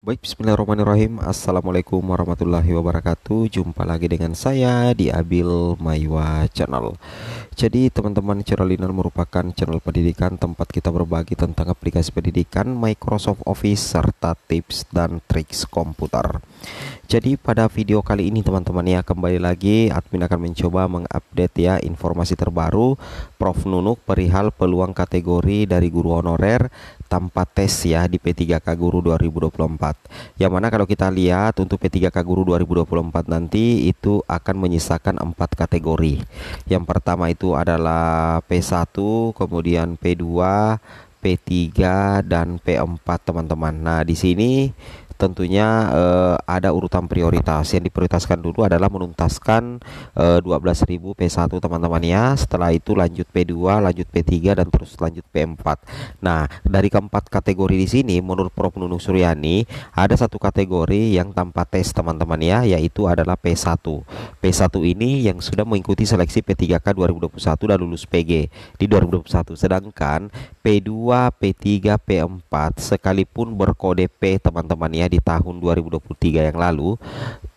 Baik, bismillahirrahmanirrahim. Assalamualaikum warahmatullahi wabarakatuh. Jumpa lagi dengan saya di Abil Maywa Channel. Jadi, teman-teman, ini merupakan channel pendidikan tempat kita berbagi tentang aplikasi pendidikan Microsoft Office serta tips dan triks komputer. Jadi, pada video kali ini, teman-teman, ya, kembali lagi admin akan mencoba mengupdate ya informasi terbaru Prof Nunuk perihal peluang kategori dari guru honorer tanpa tes ya di P3K Guru 2024 yang mana kalau kita lihat untuk P3K Guru 2024 nanti itu akan menyisakan empat kategori yang pertama itu adalah P1 kemudian P2 P3 dan P4 teman-teman. Nah, di sini tentunya eh, ada urutan prioritas. Yang diprioritaskan dulu adalah menuntaskan eh, 12.000 P1 teman-teman ya. Setelah itu lanjut P2, lanjut P3 dan terus lanjut P4. Nah, dari keempat kategori di sini menurut Prof Nunung Suryani ada satu kategori yang tanpa tes teman-teman ya, yaitu adalah P1. P1 ini yang sudah mengikuti seleksi P3K 2021 dan lulus PG di 2021. Sedangkan P2 p 3 P4 sekalipun berkode P teman-teman ya di tahun 2023 yang lalu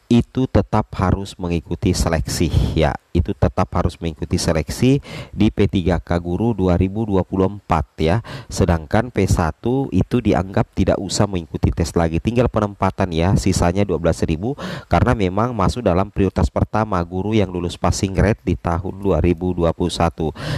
itu tetap harus mengikuti seleksi ya itu tetap harus mengikuti seleksi di P3K Guru 2024 ya. Sedangkan P1 itu dianggap tidak usah mengikuti tes lagi. Tinggal penempatan ya, sisanya 12.000 karena memang masuk dalam prioritas pertama guru yang lulus passing grade di tahun 2021.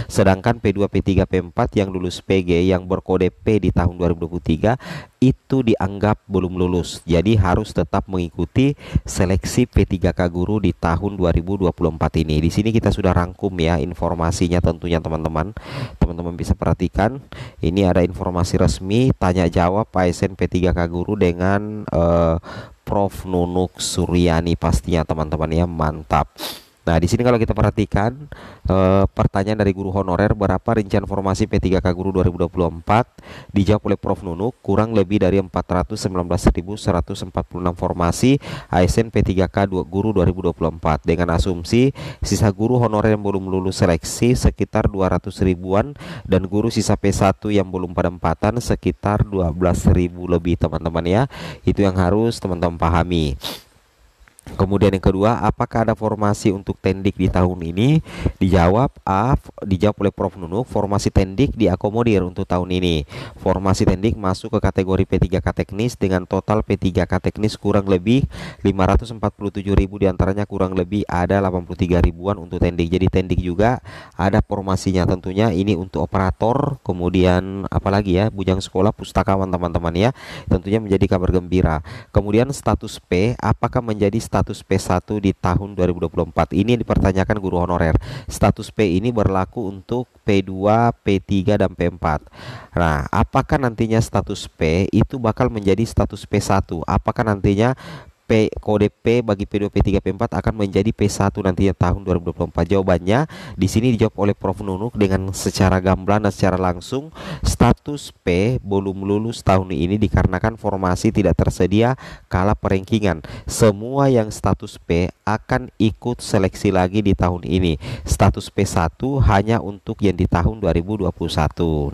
Sedangkan P2, P3, P4 yang lulus PG yang berkode P di tahun 2023 itu dianggap belum lulus. Jadi harus tetap mengikuti seleksi P3K guru di tahun 2024 ini di sini kita sudah rangkum ya informasinya tentunya teman-teman. Teman-teman bisa perhatikan ini ada informasi resmi tanya jawab ASN P3K Guru dengan eh, Prof Nunuk Suryani pastinya teman-teman ya mantap. Nah, di sini kalau kita perhatikan e, pertanyaan dari guru honorer berapa rincian formasi P3K Guru 2024 dijawab oleh Prof Nunuk kurang lebih dari 419.146 formasi ASN P3K Guru 2024 dengan asumsi sisa guru honorer yang belum lulus seleksi sekitar 200 ribuan dan guru sisa P1 yang belum pada empatan sekitar 12.000 lebih teman-teman ya. Itu yang harus teman-teman pahami. Kemudian yang kedua, apakah ada formasi untuk tendik di tahun ini? Dijawab A, dijawab oleh Prof Nunuk, formasi tendik diakomodir untuk tahun ini. Formasi tendik masuk ke kategori P3K teknis dengan total P3K teknis kurang lebih 547.000 diantaranya kurang lebih ada 83 ribuan untuk tendik. Jadi tendik juga ada formasinya tentunya ini untuk operator, kemudian apalagi ya, bujang sekolah, pustakawan teman-teman ya. Tentunya menjadi kabar gembira. Kemudian status P, apakah menjadi status status P1 di tahun 2024? Ini yang dipertanyakan guru honorer. Status P ini berlaku untuk P2, P3 dan P4. Nah, apakah nantinya status P itu bakal menjadi status P1? Apakah nantinya P, kode P bagi P2, P3, P4 akan menjadi P1 nantinya tahun 2024. Jawabannya di sini dijawab oleh Prof Nunuk dengan secara gamblang dan secara langsung. Status 100P belum lulus tahun ini dikarenakan formasi tidak tersedia kala perengkingan. Semua yang status P akan ikut seleksi lagi di tahun ini. Status P1 hanya untuk yang di tahun 2021.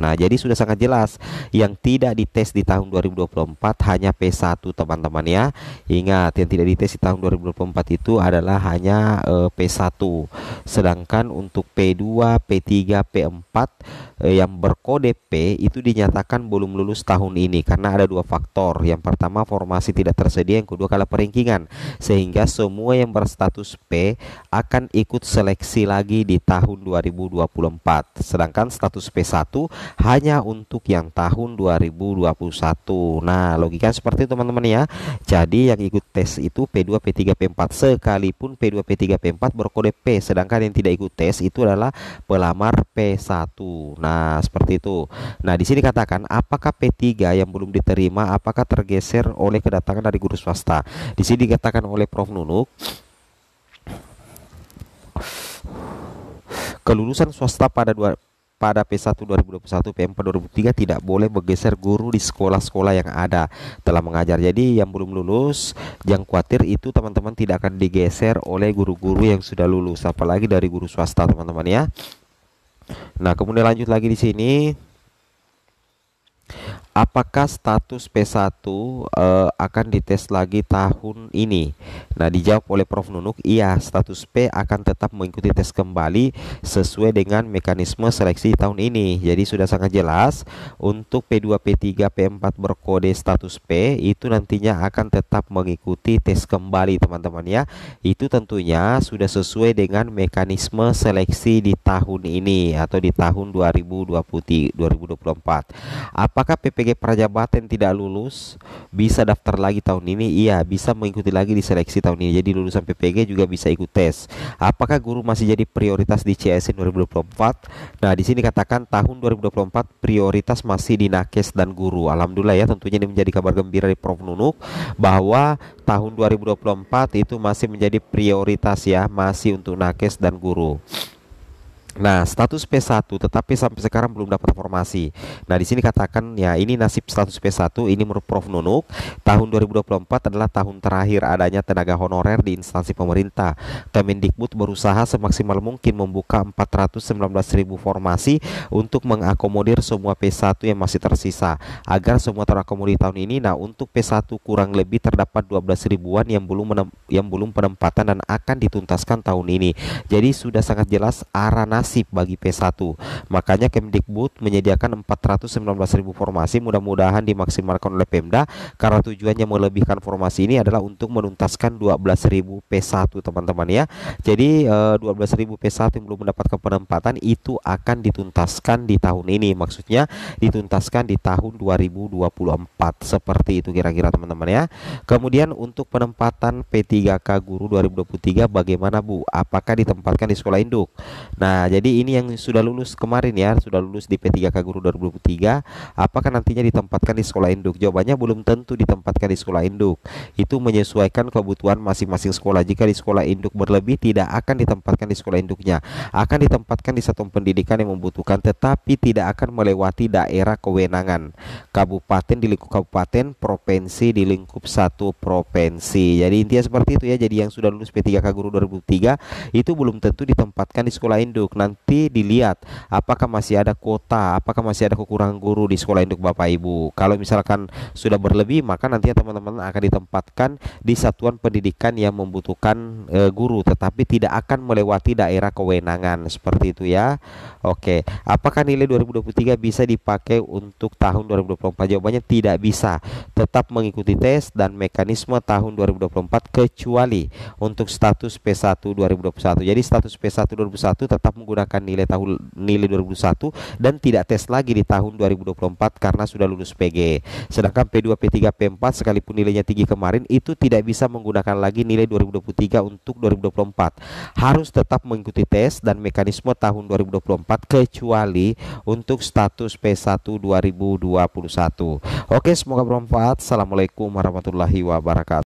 Nah, jadi sudah sangat jelas yang tidak dites di tahun 2024 hanya P1 teman-teman ya. Ingat, yang tidak dites di tahun 2024 itu adalah hanya eh, P1. Sedangkan untuk P2, P3, P4 eh, yang berkode P itu dinyatakan belum lulus tahun ini karena ada dua faktor. Yang pertama formasi tidak tersedia, yang kedua kalah peringkingan. Sehingga semua yang berstatus P akan ikut seleksi lagi di tahun 2024. Sedangkan status P1 hanya untuk yang tahun 2021. Nah, logika seperti itu teman-teman ya. Jadi yang ikut tes itu P2, P3, P4 sekalipun P2, P3, P4 berkode P, sedangkan yang tidak ikut tes itu adalah pelamar P1. Nah, seperti itu. Nah, di sini katakan apakah P3 yang belum diterima apakah tergeser oleh kedatangan dari guru swasta. Di sini dikatakan oleh Prof Nunuk kelulusan swasta pada dua pada P1 2021 PM 2003 tidak boleh bergeser guru di sekolah-sekolah yang ada telah mengajar. Jadi yang belum lulus jangan khawatir itu teman-teman tidak akan digeser oleh guru-guru yang sudah lulus apalagi dari guru swasta teman-teman ya. Nah, kemudian lanjut lagi di sini apakah status P1 uh, eh, akan dites lagi tahun ini? Nah, dijawab oleh Prof Nunuk, iya, status P akan tetap mengikuti tes kembali sesuai dengan mekanisme seleksi tahun ini. Jadi sudah sangat jelas untuk P2, P3, P4 berkode status P itu nantinya akan tetap mengikuti tes kembali, teman-teman ya. Itu tentunya sudah sesuai dengan mekanisme seleksi di tahun ini atau di tahun 2020 2024. Apakah PP SPG Prajabaten tidak lulus, bisa daftar lagi tahun ini. Iya, bisa mengikuti lagi di seleksi tahun ini. Jadi lulusan PPG juga bisa ikut tes. Apakah guru masih jadi prioritas di CSN 2024? Nah, di sini katakan tahun 2024 prioritas masih di nakes dan guru. Alhamdulillah ya, tentunya ini menjadi kabar gembira di Prof Nunuk bahwa tahun 2024 itu masih menjadi prioritas ya, masih untuk nakes dan guru. Nah, status P1 tetapi sampai sekarang belum dapat informasi. Nah, di sini katakan ya ini nasib status P1 ini menurut Prof Nunuk tahun 2024 adalah tahun terakhir adanya tenaga honorer di instansi pemerintah. Kemendikbud berusaha semaksimal mungkin membuka 419.000 formasi untuk mengakomodir semua P1 yang masih tersisa agar semua terakomodir tahun ini. Nah, untuk P1 kurang lebih terdapat 12 ribuan yang belum yang belum penempatan dan akan dituntaskan tahun ini. Jadi sudah sangat jelas arah nasib bagi P1. Makanya Kemdikbud menyediakan 419.000 formasi mudah-mudahan dimaksimalkan oleh Pemda karena tujuannya melebihkan formasi ini adalah untuk menuntaskan 12.000 P1 teman-teman ya. Jadi 12.000 eh, P1 yang belum mendapatkan penempatan itu akan dituntaskan di tahun ini. Maksudnya dituntaskan di tahun 2024 seperti itu kira-kira teman-teman ya. Kemudian untuk penempatan P3K guru 2023 bagaimana Bu? Apakah ditempatkan di sekolah induk? Nah, jadi ini yang sudah lulus kemarin ya, sudah lulus di P3K Guru 2023, apakah nantinya ditempatkan di sekolah induk? Jawabannya belum tentu ditempatkan di sekolah induk. Itu menyesuaikan kebutuhan masing-masing sekolah. Jika di sekolah induk berlebih tidak akan ditempatkan di sekolah induknya, akan ditempatkan di satu pendidikan yang membutuhkan tetapi tidak akan melewati daerah kewenangan kabupaten di lingkup kabupaten, provinsi di lingkup satu provinsi. Jadi intinya seperti itu ya. Jadi yang sudah lulus P3K Guru 2003 itu belum tentu ditempatkan di sekolah induk nanti dilihat apakah masih ada kuota, apakah masih ada kekurangan guru di sekolah induk Bapak Ibu. Kalau misalkan sudah berlebih, maka nanti ya teman-teman akan ditempatkan di satuan pendidikan yang membutuhkan e, guru, tetapi tidak akan melewati daerah kewenangan seperti itu ya. Oke, apakah nilai 2023 bisa dipakai untuk tahun 2024? Jawabannya tidak bisa. Tetap mengikuti tes dan mekanisme tahun 2024 kecuali untuk status P1 2021. Jadi status P1 2021 tetap menggunakan menggunakan nilai tahun nilai 2001 dan tidak tes lagi di tahun 2024 karena sudah lulus PG. Sedangkan P2, P3, P4 sekalipun nilainya tinggi kemarin itu tidak bisa menggunakan lagi nilai 2023 untuk 2024. Harus tetap mengikuti tes dan mekanisme tahun 2024 kecuali untuk status P1 2021. Oke, semoga bermanfaat. Assalamualaikum warahmatullahi wabarakatuh.